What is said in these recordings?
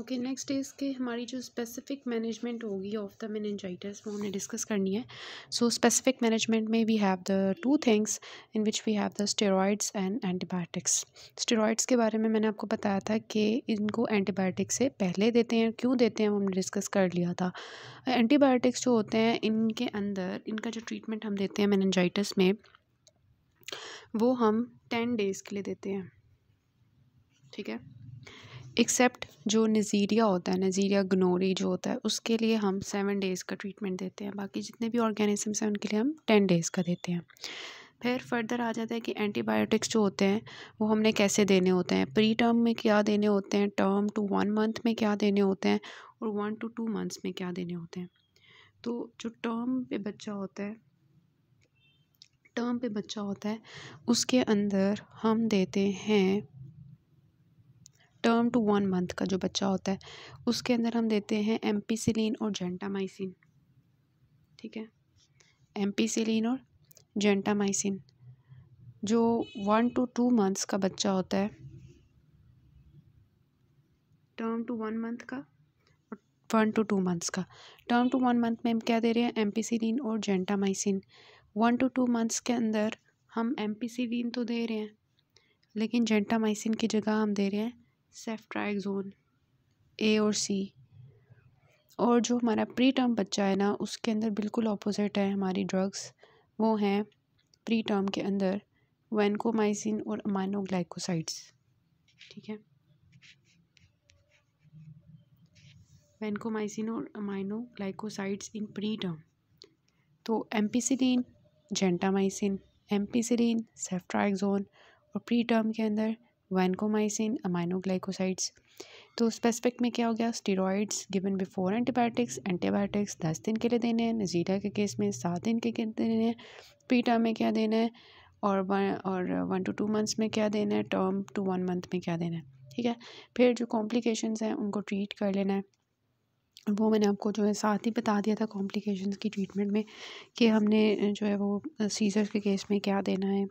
Okay next day के हमारी जो स्पेसिफिक मैनेजमेंट होगी ऑफ द मेनजाइटस वो हमने डिस्कस करनी है सो स्पेसिफिक मैनेजमेंट में we have the two things in which we have the steroids and antibiotics steroids के बारे में मैंने आपको बताया था कि इनको एंटीबायोटिक्स से पहले देते हैं क्यों देते हैं वो हमने डिस्कस कर लिया था एंटीबायोटिक्स जो होते हैं इनके अंदर इनका जो ट्रीटमेंट हम देते हैं मैनजाइटस में वो हम टेन डेज़ के लिए देते हैं ठीक है एक्सेप्ट जो नज़ीरिया होता है नज़ीरिया गनोरी जो होता है उसके लिए हम सेवन डेज़ का ट्रीटमेंट देते हैं बाकी जितने भी ऑर्गेनिजम्स हैं उनके लिए हम टेन डेज़ का देते हैं फिर फर्दर आ जाता है कि एंटीबायोटिक्स जो होते हैं वो हमने कैसे देने होते हैं प्री टर्म में क्या देने होते हैं टर्म टू वन मंथ में क्या देने होते हैं और वन टू टू मंथ्स में क्या देने होते हैं तो जो टर्म पे बच्चा होता है टर्म पे बच्चा होता है उसके अंदर हम देते हैं टर्म टू वन मंथ का जो बच्चा होता है उसके अंदर हम देते हैं एम्पीसिलिन और जेंटामाइसिन ठीक है एम्पीसिलिन और जेंटामाइसिन जो वन टू टू मंथ्स का बच्चा होता है टर्म टू वन मंथ का और वन टू टू मंथ्स का टर्म टू वन मंथ में हम क्या दे रहे हैं एम्पीसिलिन और gentamicin one two two months के अंदर हम एम्पीसिलिन तो दे रहे हैं लेकिन जेंटामाइसिन की जगह हम दे रहे हैं सेफ्ट्राइक्सोन ए और सी और जो हमारा प्री टर्म बच्चा है ना उसके अंदर बिल्कुल अपोजिट है हमारी ड्रग्स वो हैं प्री टर्म के अंदर वैनकोमाइसिन और अमाइनोग्लाइकोसाइड्स ठीक है वैनकोमाइसिन और अमाइनोग्लाइकोसाइड्स इन प्री टर्म तो एम्पीसिडीन जेंटामाइसिन एम्पीसिडीन सेफ्ट्राइक्सोन और प्री टर्म के अंदर वैनकोमाइसिन अमाइनोग्लाइकोसाइड्स तो स्पेसिफिक में क्या हो गया steroids given before antibiotics antibiotics दस दिन के लिए देने हैं नजीरा के केस में सात दिन के लिए देने हैं प्री टर्म में क्या देना है और वन और वन टू टू मंथ्स में क्या देना है टर्म टू वन मंथ में क्या देना है ठीक है फिर जो कॉम्प्लिकेशंस हैं उनको ट्रीट कर लेना है वो मैंने आपको जो है साथ ही बता दिया था कॉम्प्लिकेशंस की ट्रीटमेंट में कि हमने जो है वो सीज़र के केस में क्या देना है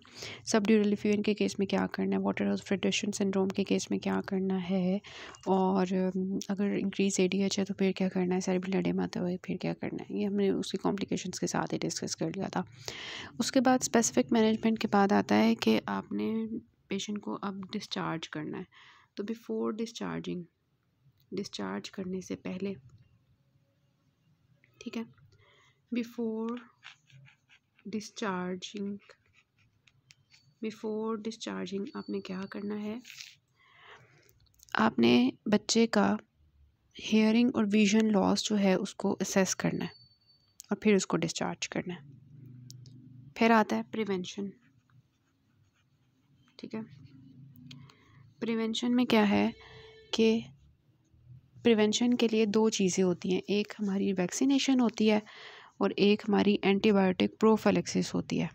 सब ड्यूरलिफ्यून के केस में क्या करना है वाटर हाउस सिंड्रोम के केस में क्या करना है और अगर इंक्रीज ए है तो फिर क्या करना है सैरबिल माते हुए फिर क्या करना है ये हमने उसकी कॉम्प्लिकेशन के साथ ही डिस्कस कर लिया था उसके बाद स्पेसिफिक मैनेजमेंट के बाद आता है कि आपने पेशेंट को अब डिस्चार्ज करना है तो बिफ़ोर डिस्चार्जिंग डिस्चार्ज करने से पहले ठीक है बिफोर डिस्चार्जिंग बिफोर डिस्चार्जिंग आपने क्या करना है आपने बच्चे का हेयरिंग और विजन लॉस जो है उसको असेस करना है और फिर उसको डिस्चार्ज करना है फिर आता है प्रिवेंशन ठीक है प्रिवेंशन में क्या है कि प्रिवेंशन के लिए दो चीज़ें होती हैं एक हमारी वैक्सीनेशन होती है और एक हमारी एंटीबायोटिक प्रोफेलेक्सिस होती है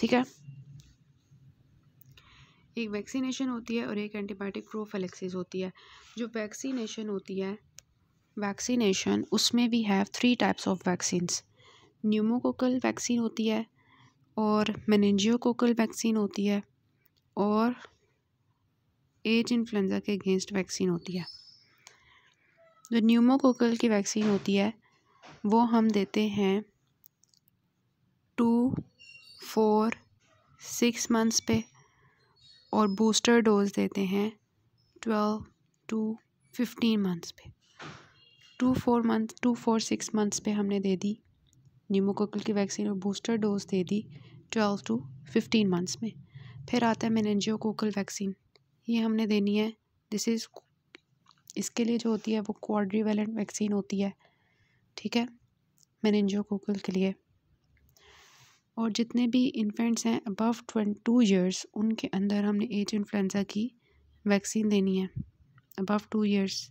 ठीक है एक वैक्सीनेशन होती है और एक एंटीबायोटिक प्रोफेलेक्सिस होती है जो वैक्सीनेशन होती है वैक्सीनेशन उसमें we have three types of vaccines pneumococcal vaccine होती है और मेनेंजियोकोकल वैक्सीन होती है और एज इन्फ्लुंजा के अगेंस्ट वैक्सीन होती है जो न्यूमोकोकल की वैक्सीन होती है वो हम देते हैं टू फोर सिक्स मंथ्स पे और बूस्टर डोज देते हैं ट्वेल्व टू फिफ्टीन मंथ्स पे two four month two four six months पे हमने दे दी न्यूमोकोकल की वैक्सीन और बूस्टर डोज दे दी ट्वेल्व टू फिफ्टीन मंथ्स में फिर आता है मेनेंजियोकोकल वैक्सीन ये हमने देनी है दिस इज़ इसके लिए जो होती है वो क्वाड्रीवेलेंट वैक्सीन होती है ठीक है कोकल के लिए और जितने भी इन्फेंट्स हैं अबव ट्वेंट टू ईयर्स उनके अंदर हमने एच इन्फ्लुन्जा की वैक्सीन देनी है अबव टू ईयर्स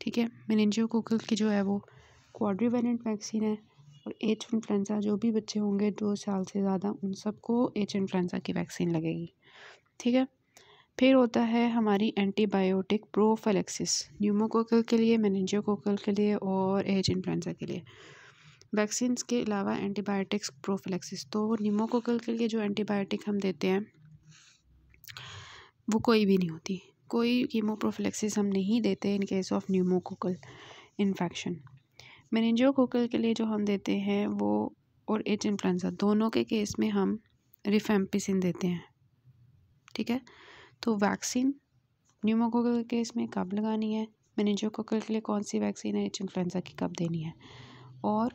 ठीक है कोकल की जो है वो क्वाड्रीवेलेंट वैक्सीन है और एच इन्फ्लुएंजा जो भी बच्चे होंगे दो साल से ज़्यादा उन सबको एच इन्फ्लुएंजा की वैक्सीन लगेगी ठीक है फिर होता है हमारी एंटीबायोटिक प्रोफेलेक्सिस न्यूमोकोकल के लिए मैनेजोकोकल के लिए और एज इन्फ्लुएंजा के लिए वैक्सीन के अलावा एंटीबायोटिक्स प्रोफेलेक्सिस तो न्यूमोकोकल के लिए जो एंटीबायोटिक हम देते हैं वो कोई भी नहीं होती कोई कीमो हम नहीं देते in case of pneumococcal infection coccal के लिए जो हम देते हैं वो और एच इन्फ्लुएंजा दोनों के केस में हम रिफेम्पिसिन देते हैं ठीक है तो वैक्सीन न्यूमोकोकल के इसमें कब लगानी है मेनिजोकोकल के लिए कौन सी वैक्सीन है एच इन्फ्लुएंजा की कब देनी है और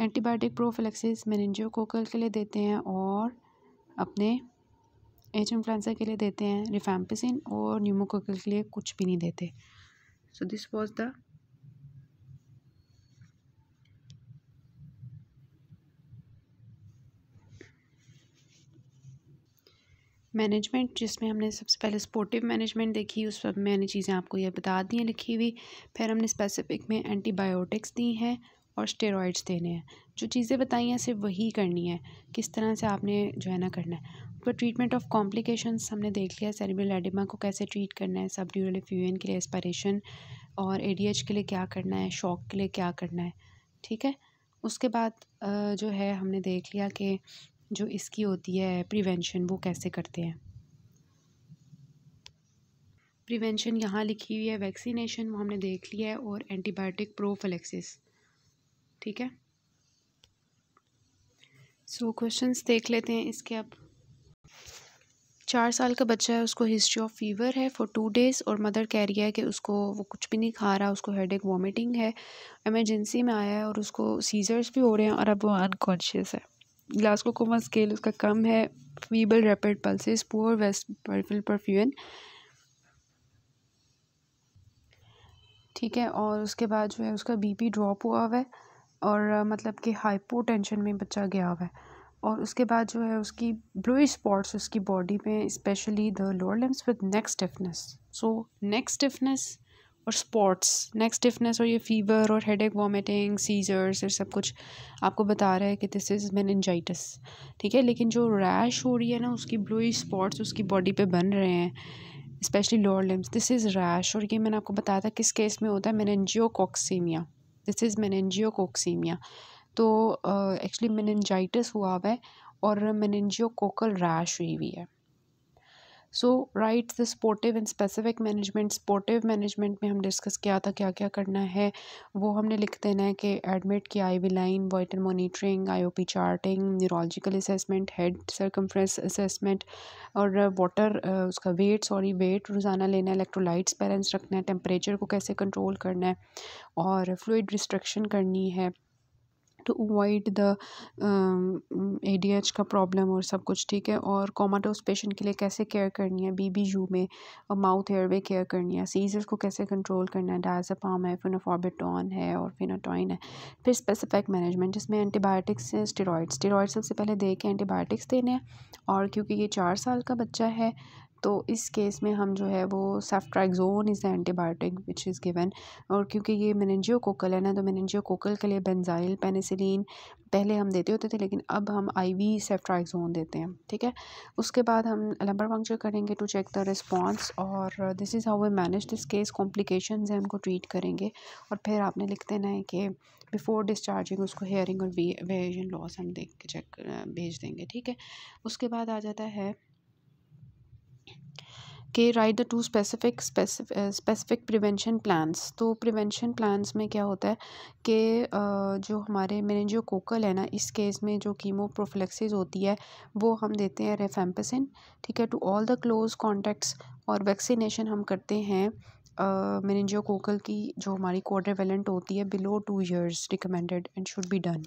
एंटीबायोटिक प्रोफिलेक्सिस मेनिजोकोकल के लिए देते हैं और अपने एच इन्फ्लुएंजा के लिए देते हैं रिफेम्पिसिन और न्यूमोकोकल के लिए कुछ भी नहीं देते so this was the management जिसमें हमने सबसे पहले स्पोर्टिव मैनेजमेंट देखी उस पर मैंने चीज़ें आपको ये बता दी हैं लिखी हुई फिर हमने स्पेसिफिक में एंटीबायोटिक्स दी हैं और स्टेरॉइड्स देने हैं जो चीज़ें बताई हैं सिर्फ वही करनी है किस तरह से आपने जो है ना करना है पर ट्रीटमेंट ऑफ कॉम्प्लिकेशन हमने देख लिया सेरिब्रल एडिमा को कैसे ट्रीट करना है सब ड्यूरल फ्यूएन के लिए एस्पायरेशन और ए के लिए क्या करना है शॉक के लिए क्या करना है ठीक है उसके बाद जो है हमने देख लिया कि जो इसकी होती है प्रिवेंशन वो कैसे करते हैं प्रिवेंशन यहाँ लिखी हुई है वैक्सीनेशन वो हमने देख लिया है और एंटीबायोटिक प्रोफिलेक्सिस ठीक है सो so, क्वेश्चंस देख लेते हैं इसके अब चार साल का बच्चा है उसको हिस्ट्री ऑफ फीवर है फॉर टू डेज़ और मदर कह रही है कि उसको वो कुछ भी नहीं खा रहा उसको हेड एक वॉमिटिंग है एमरजेंसी में आया है और उसको सीजर्स भी हो रहे हैं और अब वो अनकॉन्शियस है कोमा स्केल उसका कम है फीबल रैपिड पल्सेस पोअर वेस्ट पर्फिल परफ्यून ठीक है और उसके बाद जो है उसका बीपी ड्रॉप हुआ हुआ है और मतलब कि हाइपोटेंशन में बच्चा गया हुआ है और उसके बाद जो है उसकी ब्लू स्पॉट्स उसकी बॉडी में specially the lower limbs with neck stiffness so neck stiffness और स्पॉट्स नेक स्टिफनेस और ये फीवर और हेड एक वॉमिटिंग सीजर्स ये सब कुछ आपको बता रहा है कि दिस इज़ मेनजाइटिस ठीक है लेकिन जो रैश हो रही है ना उसकी ब्लूई स्पॉट्स उसकी बॉडी पे बन रहे हैं specially lower limbs this is rash और ये मैंने आपको बताया था किस केस में होता है मेनजियोकॉक्सीमिया दिस इज़ मेनजियोकॉक्सीमिया तो एक्चुअली uh, हुआ हुआ है और मैनजियोकोकल रैश हुई हुई है so right the supportive and specific management supportive management में हम डिस्कस किया था क्या क्या करना है वो हमने लिख देना है कि एडमिट की I V line vital monitoring I O P charting neurological assessment head circumference assessment और वाटर उसका वेट सॉरी वेट रोज़ाना लेना है इलेक्ट्रोलाइट्स बैलेंस रखना है टेम्परेचर को कैसे कंट्रोल करना है और फ्लूड रिस्ट्रिक्शन करनी है to avoid the A D H का प्रॉब्लम और सब कुछ ठीक है और कॉमाटोस पेशेंट के लिए कैसे केयर करनी है बी बी यू में और माउथ एयरवे केयर करनी है सीजर्स को कैसे कंट्रोल करना है डायजापाम है फिनोफॉबिटॉन है और फिनोटॉइन है फिर स्पेसिफिक मैनेजमेंट जिसमें एंटीबायोटिक्स हैं स्टेरॉयड स्टेरॉयड सबसे पहले दे के एंटीबायोटिक्स देने हैं और क्योंकि ये चार साल का बच्चा है तो इस केस में हम जो है वो ceftriaxone is the antibiotic which is given और क्योंकि ये मेनेंजियो कोकल है ना तो मेनेंजियो कोकल के लिए बेंजाइल पेनिसिलिन पहले हम देते होते थे लेकिन अब हम आईवी सेफ्ट्राइगजोन देते हैं ठीक है उसके बाद हम लंबर पंक्चर करेंगे टू चेक द रिस्पॉन्स और this is how we manage this case complication है उनको ट्रीट करेंगे और फिर आपने लिख देना है कि बिफोर डिस्चार्जिंग उसको हेयरिंग और वेजन लॉस हम देख के चेक भेज देंगे ठीक है उसके बाद आ जाता है कि right the to specific specific prevention plans तो प्रिवेंशन प्लान्स में क्या होता है कि जो हमारे मैंने जो कोकल है ना इस केस में जो कीमो प्रोफ्लेक्सिस होती है वो हम देते हैं रेफेम्पसिन ठीक है to all the close contacts और वैक्सीनेशन हम करते हैं जो कोकल की जो हमारी कोड्रेवेलेंट होती है below two years recommended and should be done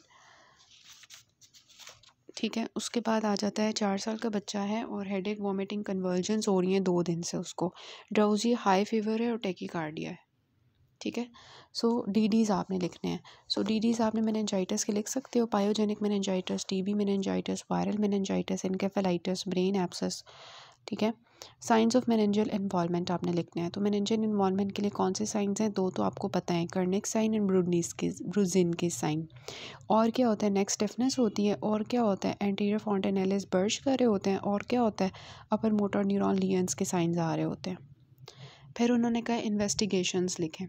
ठीक है उसके बाद आ जाता है चार साल का बच्चा है और हेड एक वॉमिटिंग कन्वर्जेंस हो रही हैं दो दिन से उसको ड्राउजी हाई फीवर है और टेकिकार्डिया है ठीक है सो डी डीज आपने लिखने हैं सो डी डीज आपने मैनजाइटस के लिख सकते हो pyogenic meningitis T B meningitis viral meningitis encephalitis brain abscess ठीक है साइंस ऑफ मैनेंजल इन्वॉलमेंट आपने लिखना है तो मैनेंजल इन्वॉलमेंट के लिए कौन से साइंस हैं दो तो आपको पता है कर्निक साइन एंड ब्रूडनीस के ब्रूजिन के साइन और क्या होता है नेक्स्ट स्टिफनेस होती है और क्या होता है एंटीरियर फॉन्टेनेलिस बर्श कर रहे होते हैं और क्या होता है अपर मोटर न्यूरॉन लियंस के साइंस आ रहे होते हैं फिर उन्होंने कहा इन्वेस्टिगेशंस लिखें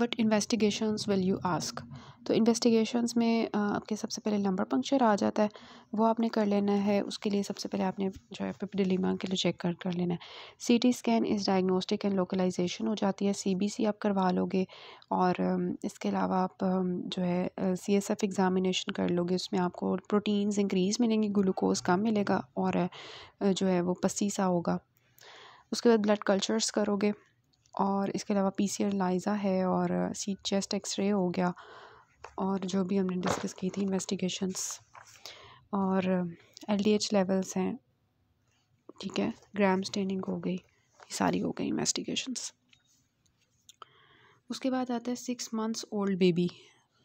but investigations will you ask तो इन्वेस्टिगेशंस में आपके सबसे पहले नंबर पंक्चर आ जाता है वो आपने कर लेना है उसके लिए सबसे पहले आपने जो है पिपडिलीमा के लिए चेक कर कर लेना है C T scan is diagnostic and localization हो जाती है सी बी सी आप करवा लोगे और इसके अलावा आप जो है सी एस एफ़ एग्ज़ामिनेशन कर लोगे उसमें आपको प्रोटीन्स इंक्रीज़ मिलेंगी ग्लूकोज़ कम मिलेगा और जो है वो पसीसा होगा उसके बाद ब्लड कल्चर्स करोगे और इसके अलावा पी सी लाइज़ा है और सी चेस्ट एक्सरे हो गया और जो भी हमने डिस्कस की थी इन्वेस्टिगेशंस और एल डी एच लेवल्स हैं ठीक है ग्राम स्टेनिंग हो गई ये सारी हो गई इन्वेस्टिगेशंस उसके बाद आता है six months old baby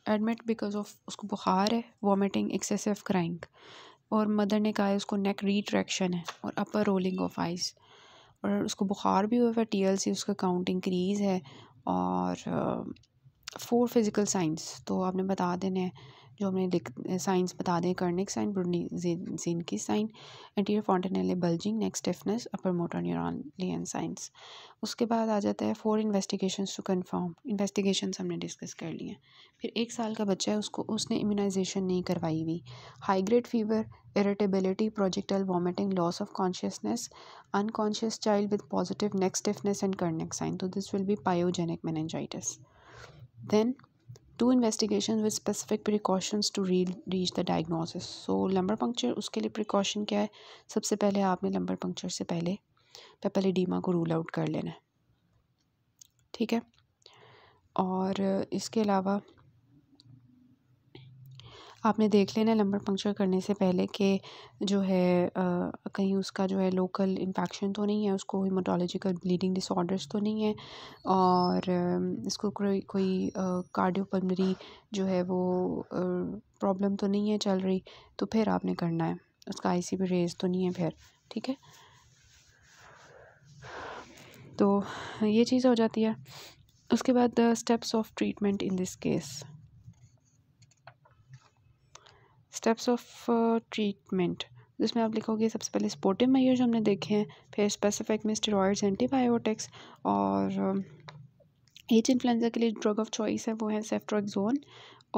admit because of उसको बुखार है वॉमिटिंग एक्सेसिव क्राइंग और मदर ने कहा है उसको नेक रिट्रैक्शन है और अपर रोलिंग ऑफ आइज़ और उसको बुखार भी हुआ है टी एल सी उसका काउंट इंक्रीज़ है और फोर फिज़िकल साइंस तो आपने बता देने हैं जो हमने लिख साइंस बता दें कर्निक साइन जीन की sign anterior fontanelle bulging neck stiffness upper motor neuron signs उसके बाद आ जाता है for investigation to confirm investigation हमने डिस्कस कर लिए फिर एक साल का बच्चा है उसको उसने इम्यूनाइजेशन नहीं करवाई हुई high grade fever irritability projectile vomiting loss of consciousness unconscious child with positive neck stiffness and Kernig sign तो this will be pyogenic meningitis then to investigation with specific precautions to re reach the diagnosis so lumbar puncture उसके लिए precaution क्या है सबसे पहले आपने lumbar puncture से पहले पेपेलिडीमा को रूल आउट कर लेना है ठीक है और इसके अलावा आपने देख लेना लंबर पंक्चर करने से पहले कि जो है कहीं उसका जो है लोकल इन्फेक्शन तो नहीं है उसको हिमोटोलॉजिकल ब्लीडिंग डिसऑर्डर्स तो नहीं है और इसको कोई कोई जो है वो प्रॉब्लम तो नहीं है चल रही तो फिर आपने करना है उसका आई सी रेज तो नहीं है फिर ठीक है तो ये चीज़ हो जाती है उसके बाद the steps of treatment in this case steps of treatment जिसमें आप लिखोगे सबसे पहले स्पोर्टिव जो हमने देखे हैं फिर स्पेसिफिक में स्टेरॉइड्स एंटीबायोटिक्स और एच um, इन्फ्लुएंजा के लिए ड्रग ऑफ चॉइस है वो है सेफ्ट्रोक्जोन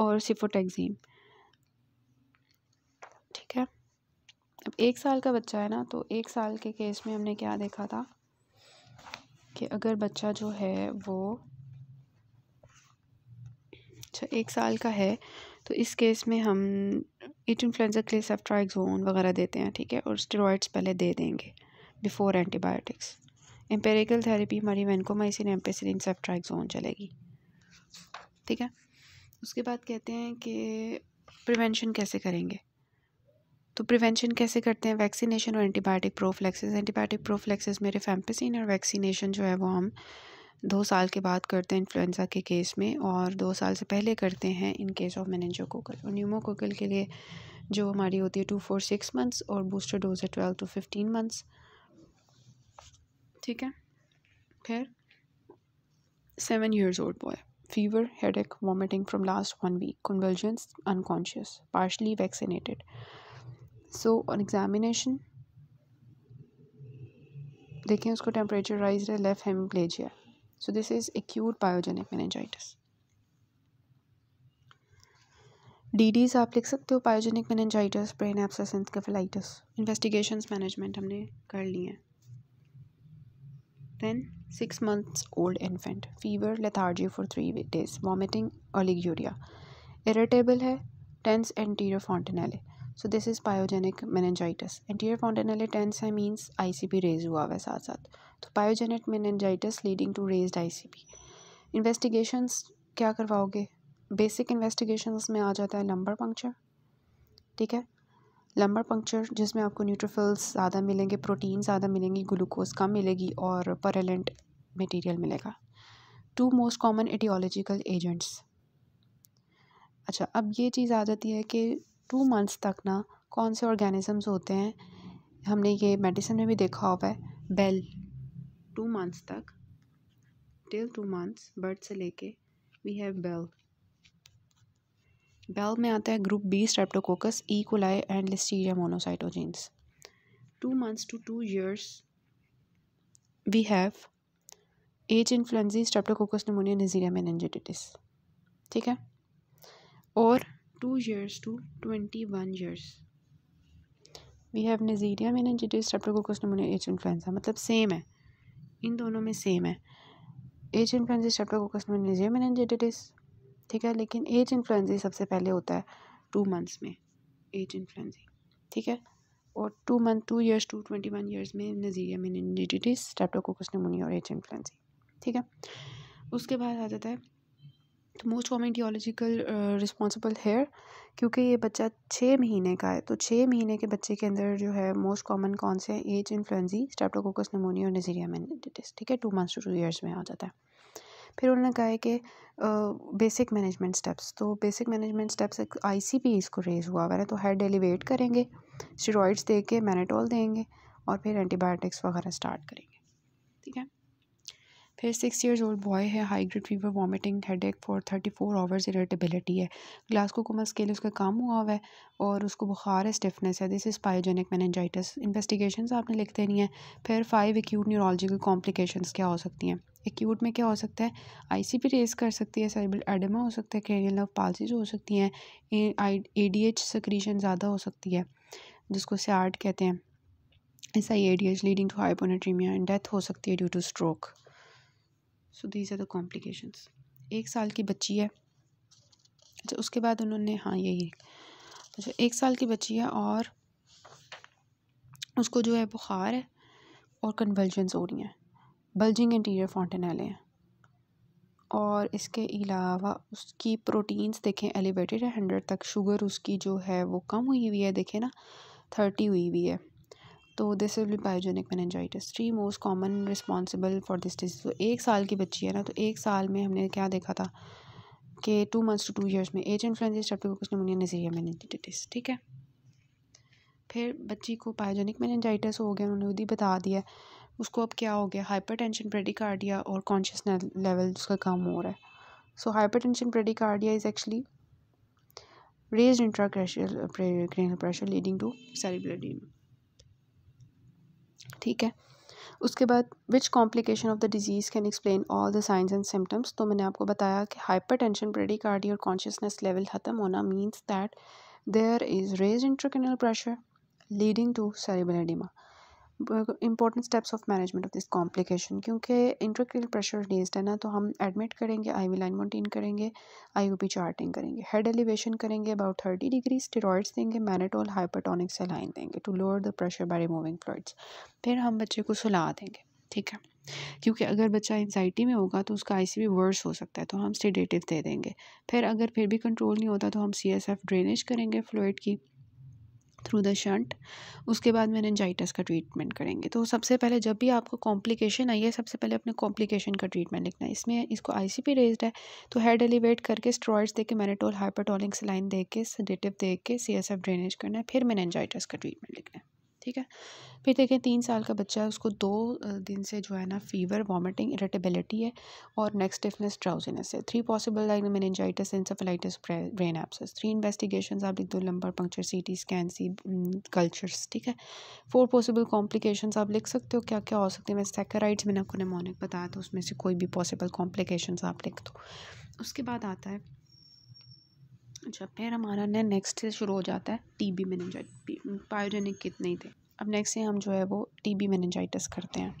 और सिफोटेक्जीम ठीक है अब एक साल का बच्चा है ना तो एक साल के केस में हमने क्या देखा था कि अगर बच्चा जो है वो अच्छा एक साल का है तो इस केस में हम ईच इन्फ्लुएंजा के लिए सेफ्ट्राइक्सोन वगैरह देते हैं ठीक है और स्टेरॉइड्स पहले दे देंगे बिफोर एंटीबायोटिक्स एम्पेरिकल थेरेपी हमारी वैनकोमाइसिन एम्पेसिलिन सेफ्ट्राइक्सोन चलेगी ठीक है उसके बाद कहते हैं कि प्रिवेंशन कैसे करेंगे तो प्रिवेंशन कैसे करते हैं वैक्सीनेशन और एंटीबायोटिक प्रोफ्लैक्सिस एंटीबायोटिक प्रोफ्लैक्सिस मेरे फैम्पेसिन और वैक्सीनेशन जो है वो हम दो साल के बाद करते हैं इन्फ्लुएंज़ा के केस में और दो साल से पहले करते हैं इन केस ऑफ मैनेजोकोकल और न्यूमोकोकल के लिए जो हमारी होती है टू फोर सिक्स मंथ्स और बूस्टर डोज है ट्वेल्व टू फिफ्टीन मंथ्स ठीक है फिर seven years old boy headache vomiting from last one week convulsions unconscious partially vaccinated so on examination देखें उसको टेम्परेचर राइज है left hemiplegia So this is acute pyogenic meningitis. DDs आप लिख सकते हो pyogenic meningitis brain abscess encephalitis investigations management हमने कर लिए हैं then six months old infant fever lethargy for three days vomiting oliguria irritable है tense anterior fontanelle so this is pyogenic meningitis anterior fontanelle tense है means I C P raised हुआ हुआ है साथ साथ तो pyogenic meningitis leading to raised I C P investigations क्या करवाओगे बेसिक इन्वेस्टिगेशंस में आ जाता है लंबर पंक्चर ठीक है लंबर पंक्चर जिसमें आपको न्यूट्रोफिल्स ज़्यादा मिलेंगे प्रोटीन ज़्यादा मिलेंगी ग्लूकोज कम मिलेगी और परलेंट मटेरियल मिलेगा to most common aetiological agents अच्छा अब ये चीज़ आ जाती है कि टू मंथ्स तक ना कौन से ऑर्गेनिज़म्स होते हैं हमने ये मेडिसिन में भी देखा हुआ है बेल टू मंथ्स तक टिल टू मंथ्स बर्ड से लेके वी हैव बेल बेल में आता है group B streptococcus E coli and listeria monocytogenes two months to two years we have H influenzae streptococcus pneumoniae Neisseria meningitidis ठीक है और two years to twenty one years we have Neisseria meningitidis streptococcus pneumoniae H influenza मतलब same है इन दोनों में same है H influenza Streptococcus नमूनेजिया में जिटिस ठीक है लेकिन एच इन्फ्लुएंजा सबसे पहले होता है टू मंथ्स में एच इन्फ्लुएंजा ठीक है और two month to years to twenty one years में नज़ीरिया में जिटिस स्ट्रेप्टोकोकस नमूनी और एच इन्फ्लुएंजा ठीक है उसके बाद आ जाता है तो most common etiological responsible here क्योंकि ये बच्चा छः महीने का है तो छः महीने के बच्चे के अंदर जो है मोस्ट कॉमन कौन से हैं एज इन्फ्लुएंजी स्टेप्टोकोकस नमोनिया और नजीरिया मैनिटिस ठीक है two months to two years में आ जाता है फिर उन्होंने कहा है कि बेसिक मैनेजमेंट स्टेप्स तो बेसिक मैनेजमेंट स्टेप्स एक आई सी पी इसको रेज हुआ हुआ है तो हेड एलिवेट करेंगे स्टेरॉइड्स दे के मैनेटोल देंगे और फिर एंटीबायोटिक्स वगैरह स्टार्ट करेंगे ठीक है फिर सिक्स ईयर्स ओल्ड बॉय है high grade fever vomiting headache for thirty four hours irritability है ग्लासको कोमा स्केल उसका काम हुआ हुआ है और उसको बुखार है स्टिफनेस है this is pyogenic meningitis investigation आपने लिखते नहीं है फिर फाइव एक्यूट न्यूरोलॉजिकल कॉम्प्लिकेशन क्या हो सकती हैं एक्यूट में क्या हो सकता है भी रेस कर सकती है साइबल एडमा हो सकता है क्रेनियल नर्व पालसीज हो सकती हैं ए डी एच सक्रीशन ज़्यादा हो सकती है जिसको आर्ट कहते हैं S I A D H leading to hyponatraemia and death हो सकती है due to stroke so these are the complications एक साल की बच्ची है अच्छा उसके बाद उन्होंने हाँ यही अच्छा एक साल की बच्ची है और उसको जो है बुखार है और कन्वर्जनस हो रही हैं बल्जिंग इंटीरियर फाउंटेनले हैं और इसके अलावा उसकी प्रोटीन्स देखें एलिवेटेड है हंड्रेड तक शुगर उसकी जो है वो कम हुई हुई है देखें ना थर्टी हुई हुई है तो this will pyogenic meningitis three most common responsible for this disease तो एक साल की बच्ची है ना तो एक साल में हमने क्या देखा था कि two months to two years में H influenza streptococcus pneumoniae Neisseria meningitidis ठीक है फिर बच्ची को बायोजेनिक मैनजाइटिस हो गया उन्होंने खुद बता दिया उसको अब क्या हो गया हाइपर टेंशन प्रेडिकार्डिया और कॉन्शियस लेवल उसका कम हो रहा है so hypertension bradycardia is actually raised intracranial pressure leading to cerebral edema. ठीक है उसके बाद which complication of the disease can explain all the signs and symptoms तो मैंने आपको बताया कि हाइपर टेंशन प्रेडिकार्डी और कॉन्शियसनेस लेवल ख़त्म होना means that there is raised intracranial pressure leading to cerebral oedema important steps of management of this complication क्योंकि intracranial pressure rest है ना तो हम एडमिट करेंगे आई वी लाइन माउंटेन करेंगे आई यू पी चार्टिंग करेंगे हेड एलिवेशन करेंगे about thirty degree steroids देंगे मैनेटोल हाइपरटोनिक से लाइन देंगे to lower the pressure by removing fluids फिर हम बच्चे को सुला देंगे ठीक है क्योंकि अगर बच्चा एनजाइटी में होगा तो उसका भी वर्स हो सकता है तो हम स्टेडेटिव दे देंगे फिर अगर फिर भी कंट्रोल नहीं होता तो हम एफ ड्रेनेज करेंगे फ्लोइड की थ्रू द शंट उसके बाद एनजाइटस का ट्रीटमेंट करेंगे तो सबसे पहले जब भी आपको कॉम्प्लिकेशन आई है सबसे पहले अपने कॉम्प्लिकेशन का ट्रीटमेंट लिखना है इसमें इसको आई सी पी रेज्ड है तो हेड एलिवेट करके स्ट्रॉइड्स दे के मैनेटोल हाइपाटोलिक लाइन देके के सडेटिव देख के सी एस एफ ड्रेनेज करना है फिर मैंने एनजाइटस का ट्रीटमेंट लिखना है ठीक है फिर देखें तीन साल का बच्चा है उसको दो दिन से जो है ना फीवर वॉमिटिंग इरेटेबिलिटी है और नेक्स्ट स्टिफनेस ट्राउजीनेस है three possible like diagnosis meningitis encephalitis brain abscess three investigation आप लिख दो lumbar puncture C T scan C cultures ठीक है फोर पॉसिबल कॉम्प्लिकेशन आप लिख सकते हो क्या क्या हो सकते हैं मैं सेकेराइड्स मैंने आपको निमोनिक बताया था उसमें से कोई भी पॉसिबल कॉम्प्लिकेशन आप लिख दो उसके बाद आता है अच्छा फिर हमारा ने नेक्स्ट से शुरू हो जाता है टी बी मैनेजाइट पायोजेनिक कितने ही थे अब नेक्स्ट से हम जो है वो टी बी मैनेजाइटस करते हैं